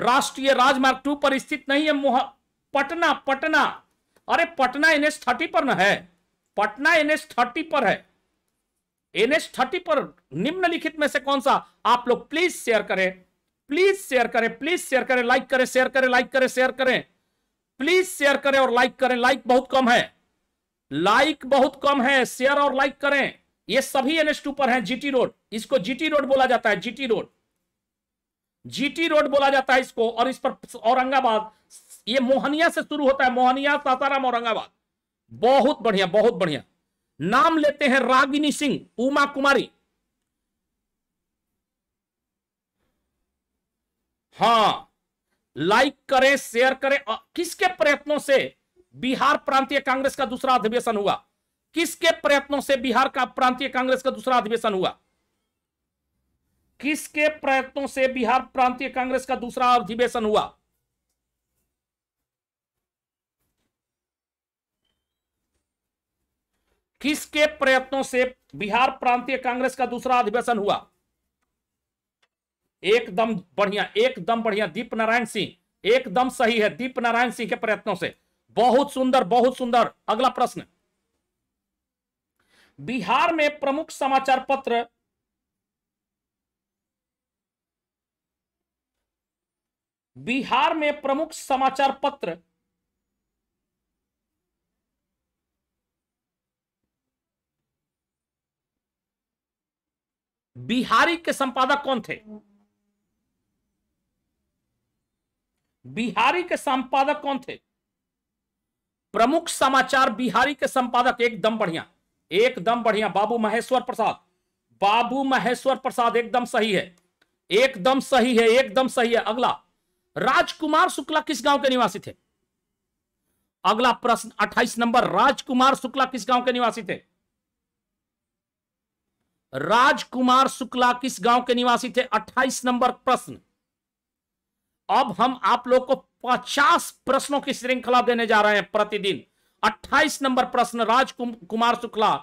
राष्ट्रीय राजमार्ग टू पर स्थित नहीं है पटना पटना अरे पटना एनएच थर्टी पर ना है पटना एनएच थर्टी पर है एनएच थर्टी पर निम्नलिखित में से कौन सा आप लोग प्लीज शेयर करें प्लीज शेयर करें प्लीज शेयर करें लाइक करें शेयर करें लाइक करें शेयर करें प्लीज शेयर करें और लाइक करें लाइक बहुत कम है लाइक बहुत कम है शेयर और लाइक करें ये सभी एन पर है जीटी रोड इसको जीटी रोड बोला जाता है जीटी रोड जीटी रोड बोला जाता है इसको और इस पर औरंगाबाद ये मोहनिया से शुरू होता है मोहनिया सासाराम औरंगाबाद बहुत बढ़िया बहुत बढ़िया नाम लेते हैं रागिनी सिंह उमा कुमारी हाँ लाइक करें शेयर करें और किसके प्रयत्नों से बिहार प्रांतीय कांग्रेस का दूसरा अधिवेशन हुआ किसके प्रयत्नों से बिहार का प्रांतीय कांग्रेस का दूसरा अधिवेशन हुआ किसके प्रयत्नों से बिहार प्रांतीय कांग्रेस का दूसरा अधिवेशन हुआ किसके प्रयत्नों से बिहार प्रांतीय कांग्रेस का दूसरा अधिवेशन हुआ एकदम बढ़िया एकदम बढ़िया दीप नारायण सिंह एकदम सही है दीप नारायण सिंह के प्रयत्नों से बहुत सुंदर बहुत सुंदर अगला प्रश्न बिहार में प्रमुख समाचार पत्र बिहार में प्रमुख समाचार पत्र बिहारी के संपादक कौन थे बिहारी के संपादक कौन थे प्रमुख समाचार बिहारी के संपादक एकदम बढ़िया एकदम बढ़िया बाबू महेश्वर प्रसाद बाबू महेश्वर प्रसाद एकदम सही है एकदम सही है एकदम सही है अगला राजकुमार शुक्ला किस गांव के निवासी थे अगला प्रश्न 28 नंबर राजकुमार शुक्ला किस गांव के निवासी थे राजकुमार शुक्ला किस गांव के निवासी थे 28 नंबर प्रश्न अब हम आप लोग को 50 प्रश्नों की श्रृंखला देने जा रहे हैं प्रतिदिन 28 नंबर प्रश्न राज कुमार शुक्ला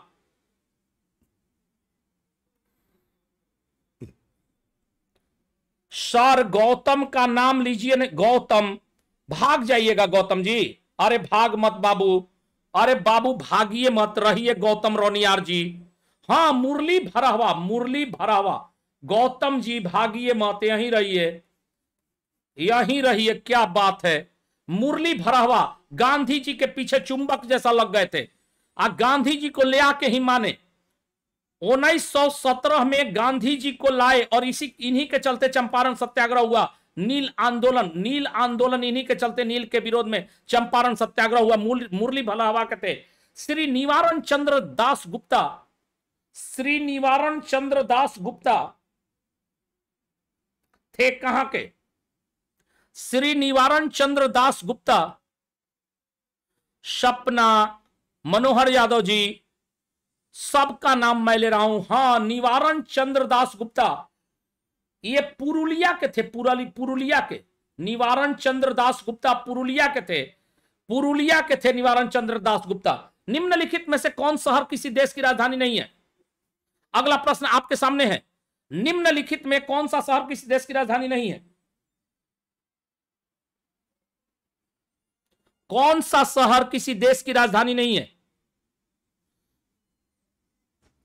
सर गौतम का नाम लीजिए गौतम भाग जाइएगा गौतम जी अरे भाग मत बाबू अरे बाबू भागिए मत रहिए गौतम रोनियार जी हाँ मुरली भरा हुआ मुरली भरा हुआ गौतम जी भागिए मत यहीं रहिए यही रही है क्या बात है मुरली भरावा गांधी जी के पीछे चुंबक जैसा लग गए थे आ गांधी जी को ले आके ही माने सत्रह में गांधी जी को लाए और इसी इन्हीं के चलते चंपारण सत्याग्रह हुआ नील आंदोलन नील आंदोलन इन्हीं के चलते नील के विरोध में चंपारण सत्याग्रह हुआ मुरली भलावा के थे श्री निवारण चंद्र दास गुप्ता श्री निवारण चंद्र दास गुप्ता थे कहां के श्री निवारण चंद्र दास गुप्ता सपना मनोहर यादव जी सबका नाम मैं ले रहा हूं हां निवारण चंद्र दास गुप्ता ये पुरुलिया के थे पुरुलिया के निवारण चंद्र दास गुप्ता पुरुलिया के थे पुरुलिया के थे निवारण चंद्र दास गुप्ता निम्नलिखित में से कौन शहर किसी देश की राजधानी नहीं है अगला प्रश्न आपके सामने है निम्नलिखित में कौन सा शहर किसी देश की राजधानी नहीं है कौन सा शहर किसी देश की राजधानी नहीं है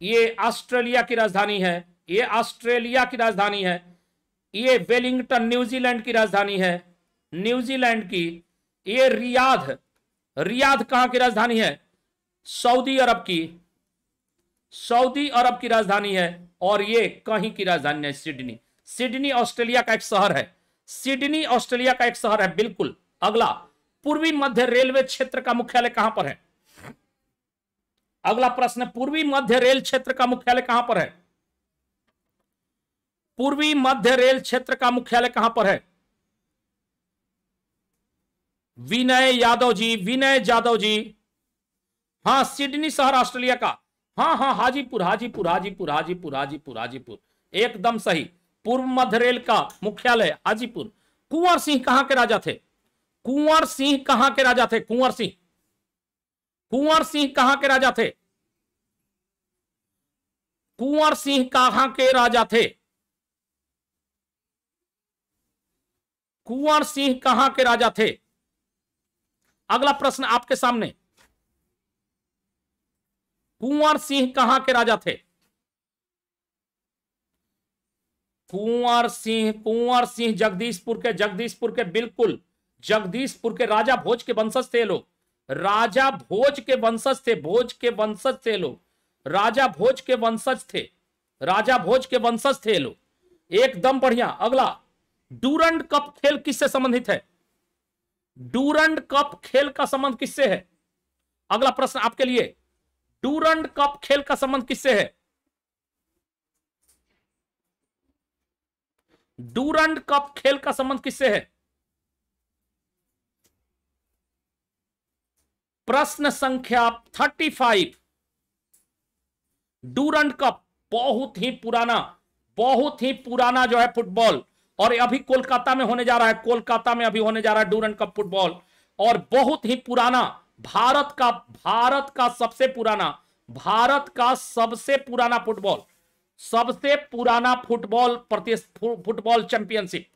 ये ऑस्ट्रेलिया की राजधानी है ये ऑस्ट्रेलिया की राजधानी है ये वेलिंगटन न्यूजीलैंड की राजधानी है न्यूजीलैंड की ये रियाद रियाद कहां की राजधानी है सऊदी अरब की सऊदी अरब की राजधानी है और ये कहीं की राजधानी है सिडनी सिडनी ऑस्ट्रेलिया का एक शहर है सिडनी ऑस्ट्रेलिया का एक शहर है बिल्कुल अगला पूर्वी मध्य रेलवे क्षेत्र का मुख्यालय कहां पर है अगला प्रश्न पूर्वी मध्य रेल क्षेत्र का मुख्यालय कहां पर है पूर्वी मध्य रेल क्षेत्र का मुख्यालय कहां पर है विनय यादव जी विनय यादव जी हां सिडनी शहर ऑस्ट्रेलिया का हां हां हाजीपुर हाजीपुर हाजीपुर हाजीपुर हाजीपुर हाजीपुर एकदम सही पूर्व मध्य रेल का मुख्यालय हाजीपुर कुंवर सिंह कहां के राजा थे कुंवर सिंह कहां के राजा थे कुंवर सिंह कुंवर सिंह कहां के राजा थे कुंवर सिंह कहां के राजा थे कुंवर सिंह कहां के राजा थे अगला प्रश्न आपके सामने कुंवर सिंह कहां के राजा थे कुंवर सिंह कुंवर सिंह जगदीशपुर के जगदीशपुर के बिल्कुल जगदीशपुर के राजा भोज के वंशज थे लोग राजा भोज के वंशज थे भोज के वंशज थे लोग राजा भोज के वंशज थे राजा भोज के वंशज थे लोग एकदम बढ़िया अगला डूरंड कप खेल किससे संबंधित है डूरंड कप खेल का संबंध किससे है अगला प्रश्न आपके लिए डूरंड कप खेल का संबंध किससे है डूरंड कप खेल का संबंध किससे है प्रश्न संख्या थर्टी फाइव डूरंट कप बहुत ही पुराना बहुत ही पुराना जो है फुटबॉल और अभी कोलकाता में होने जा रहा है कोलकाता में अभी होने जा रहा है डूरंट कप फुटबॉल और बहुत ही पुराना भारत का भारत का सबसे पुराना भारत का सबसे पुराना फुटबॉल सबसे पुराना football football championship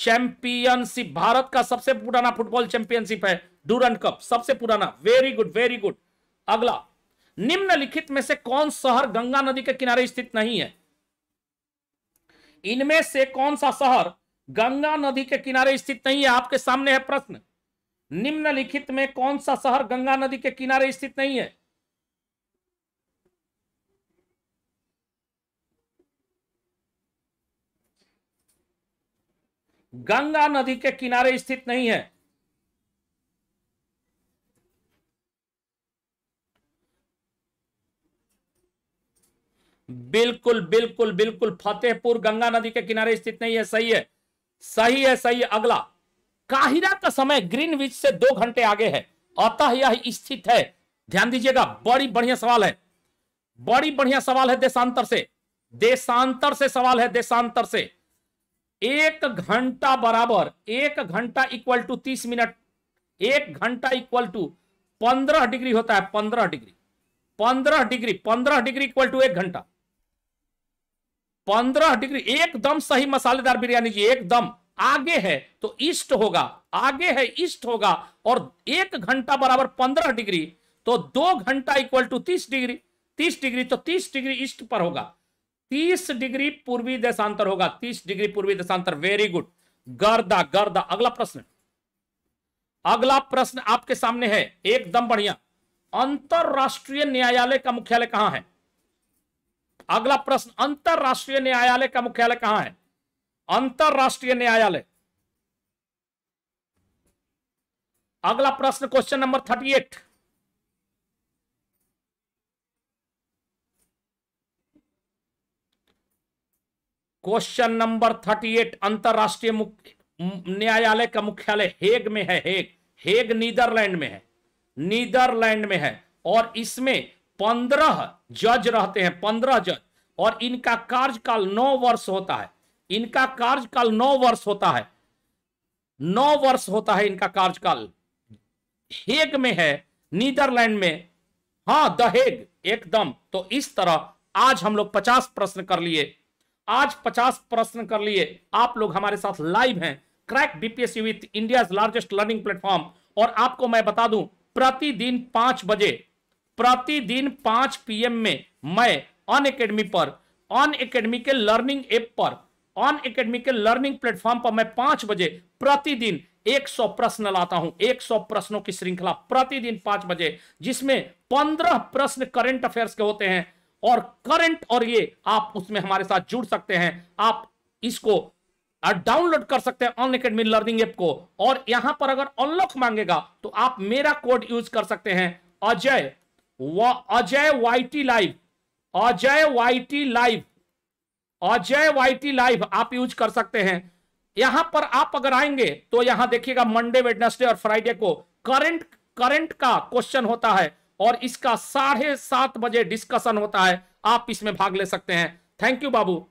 championship Bharat का सबसे पुराना फुटबॉल चैंपियनशिप है डूर कप सबसे पुराना वेरी गुड वेरी गुड अगला निम्नलिखित में से कौन शहर गंगा नदी के किनारे स्थित नहीं है इनमें से कौन सा शहर गंगा नदी के किनारे स्थित नहीं है आपके सामने है प्रश्न निम्नलिखित में कौन सा शहर गंगा नदी के किनारे स्थित नहीं है गंगा नदी के किनारे स्थित नहीं है बिल्कुल बिल्कुल बिल्कुल फतेहपुर गंगा नदी के किनारे स्थित नहीं है सही है सही है सही है अगला काहिरा का समय ग्रीनविच से दो घंटे आगे है अतः यह स्थित है ध्यान दीजिएगा बड़ी बढ़िया सवाल है बड़ी बढ़िया सवाल है देशांतर से देशांतर से सवाल है देशांतर से एक घंटा बराबर एक घंटा इक्वल टू तीस मिनट एक घंटा इक्वल टू पंद्रह डिग्री होता है पंद्रह डिग्री पंद्रह डिग्री पंद्रह डिग्री इक्वल टू एक घंटा पंद्रह डिग्री एकदम सही मसालेदार बिरयानी जी एकदम आगे है तो ईस्ट होगा आगे है ईस्ट होगा और एक घंटा बराबर पंद्रह डिग्री तो दो घंटा इक्वल टू तीस डिग्री तीस डिग्री तो तीस डिग्री ईस्ट पर होगा तीस डिग्री पूर्वी देशांतर होगा तीस डिग्री पूर्वी देशांतर वेरी गुड गर्दा गर्दा अगला प्रश्न अगला प्रश्न आपके सामने है एकदम बढ़िया अंतरराष्ट्रीय न्यायालय का मुख्यालय कहां है अगला प्रश्न अंतरराष्ट्रीय न्यायालय का मुख्यालय कहां है अंतरराष्ट्रीय न्यायालय अगला प्रश्न question number thirty eight question number thirty eight अंतरराष्ट्रीय न्यायालय का मुख्यालय हेग में है हेग हेग नीदरलैंड में है नीदरलैंड में है और इसमें पंद्रह जज रहते हैं पंद्रह जज और इनका कार्यकाल नौ वर्ष होता है इनका कार्यकाल नौ वर्ष होता है नौ वर्ष होता है इनका कार्यकाल हेग में है नीदरलैंड में हाँ दहेग एकदम तो इस तरह आज हम लोग पचास प्रश्न कर लिए आज पचास प्रश्न कर लिए आप लोग हमारे साथ लाइव हैं crack BPSC with India largest learning platform और आपको मैं बता दूं प्रतिदिन पांच बजे प्रतिदिन पांच पीएम में मैं ऑन एकेडमी पर ऑन एकेडमी के लर्निंग एप पर ऑन एकेडमी के लर्निंग प्लेटफॉर्म पर मैं पांच बजे प्रतिदिन 100 प्रश्न लाता हूं 100 प्रश्नों की श्रृंखला प्रतिदिन पांच बजे जिसमें 15 प्रश्न करंट अफेयर्स के होते हैं और करंट और ये आप उसमें हमारे साथ जुड़ सकते हैं आप इसको डाउनलोड कर सकते हैं ऑन अकेडमी लर्निंग एप को और यहां पर अगर अनलॉक मांगेगा तो आप मेरा कोड यूज कर सकते हैं Ajay Ajay YT live Ajay YT live Ajay YT live आप यूज कर सकते हैं यहां पर आप अगर आएंगे तो यहां देखिएगा मंडे वेडनेसडे और फ्राइडे को करंट करंट का क्वेश्चन होता है और इसका साढ़े सात बजे डिस्कशन होता है आप इसमें भाग ले सकते हैं थैंक यू बाबू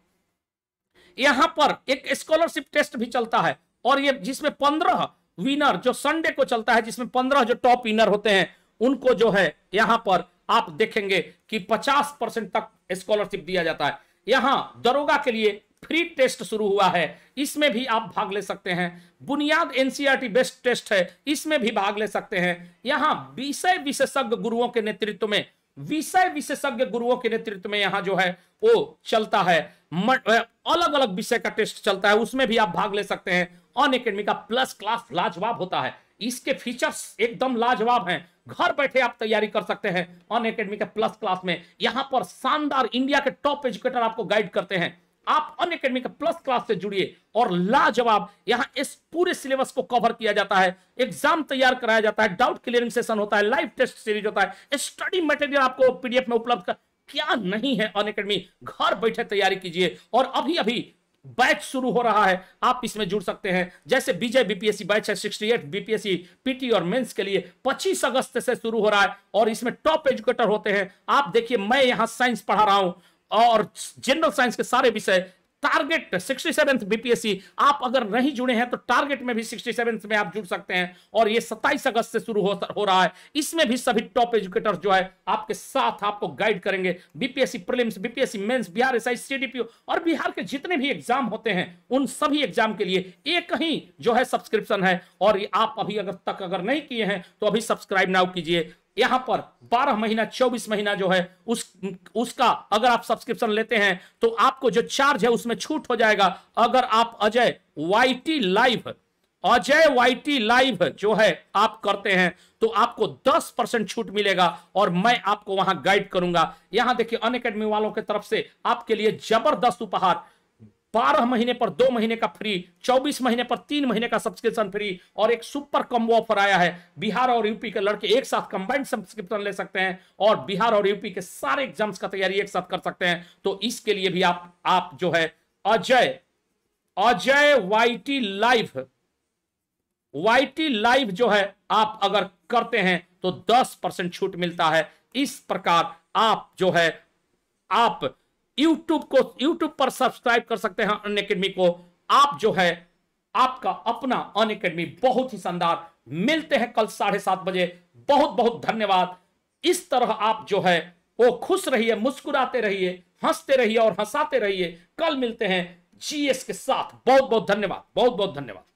यहां पर एक स्कॉलरशिप टेस्ट भी चलता है और ये जिसमें पंद्रह विनर जो संडे को चलता है जिसमें पंद्रह जो टॉप विनर होते हैं उनको जो है यहां पर आप देखेंगे कि 50 परसेंट तक स्कॉलरशिप दिया जाता है यहां दरोगा के लिए फ्री टेस्ट शुरू हुआ है इसमें भी आप भाग ले सकते हैं बुनियाद एनसीईआरटी बेस्ट टेस्ट है इसमें भी भाग ले सकते हैं यहां विषय विशेषज्ञ गुरुओं के नेतृत्व में विषय विशेषज्ञ गुरुओं के नेतृत्व में यहां जो है वो चलता है अलग अलग विषय का टेस्ट चलता है उसमें भी आप भाग ले सकते हैं अन अकेडमी का प्लस क्लास लाजवाब होता है इसके फीचर्स एकदम लाजवाब हैं घर बैठे आप तैयारी कर सकते हैं ऑन अकेडमी के प्लस क्लास में यहां पर शानदार इंडिया के टॉप एजुकेटर आपको गाइड करते हैं आप अन अकेडमी के प्लस क्लास से जुड़िए और लाजवाब यहां इस पूरे सिलेबस को कवर किया जाता है एग्जाम तैयार कराया जाता है डाउट क्लियरिंग सेशन होता है लाइव टेस्ट सीरीज होता है स्टडी मटेरियल आपको पीडीएफ में उपलब्ध कर क्या नहीं है अन अकेडमी घर बैठे तैयारी कीजिए और अभी अभी बैच शुरू हो रहा है आप इसमें जुड़ सकते हैं जैसे विजय बीपीएससी बैच है 68 बीपीएससी पीटी और मेंस के लिए 25 अगस्त से शुरू हो रहा है और इसमें टॉप एजुकेटर होते हैं आप देखिए मैं यहां साइंस पढ़ा रहा हूं और जनरल साइंस के सारे विषय टारगेट सिक्सटी 67th बीपीएससी आप अगर नहीं जुड़े हैं तो टारगेट में भी सिक्सटी 67th में आप जुड़ सकते हैं और ये सत्ताईस अगस्त से शुरू हो, हो रहा है इसमें भी सभी टॉप एजुकेटर्स जो है आपके साथ आपको गाइड करेंगे BPSC prelims BPSC mains Bihar SI CDPO और बिहार के जितने भी एग्जाम होते हैं उन सभी एग्जाम के लिए एक ही जो है सब्सक्रिप्शन है और आप अभी अगर तक अगर नहीं किए हैं तो अभी सब्सक्राइब नाउ कीजिए यहां पर 12 महीना 24 महीना जो है उस उसका अगर आप सब्सक्रिप्शन लेते हैं तो आपको जो चार्ज है उसमें छूट हो जाएगा अगर आप Ajay T live Ajay T live जो है आप करते हैं तो आपको 10 परसेंट छूट मिलेगा और मैं आपको वहां गाइड करूंगा यहां देखिए अन वालों की तरफ से आपके लिए जबरदस्त उपहार बारह महीने पर दो महीने का फ्री चौबीस महीने पर तीन महीने का सब्सक्रिप्शन फ्री और एक सुपर कॉम्बो ऑफर आया है बिहार और यूपी के लड़के एक साथ कंबाइंड सब्सक्रिप्शन ले सकते हैं और बिहार और यूपी के सारे एग्जाम्स का तैयारी एक साथ कर सकते हैं तो इसके लिए भी आप आप जो है Ajay Ajay Y live Y live जो है आप अगर करते हैं तो दस परसेंट छूट मिलता है इस प्रकार आप जो है आप यूट्यूब को यूट्यूब पर सब्सक्राइब कर सकते हैं अन अकेडमी को आप जो है आपका अपना अन अकेडमी बहुत ही शानदार मिलते हैं कल साढ़े सात बजे बहुत बहुत धन्यवाद इस तरह आप जो है वो खुश रहिए मुस्कुराते रहिए हंसते रहिए और हंसाते रहिए कल मिलते हैं जीएस के साथ बहुत बहुत धन्यवाद बहुत बहुत धन्यवाद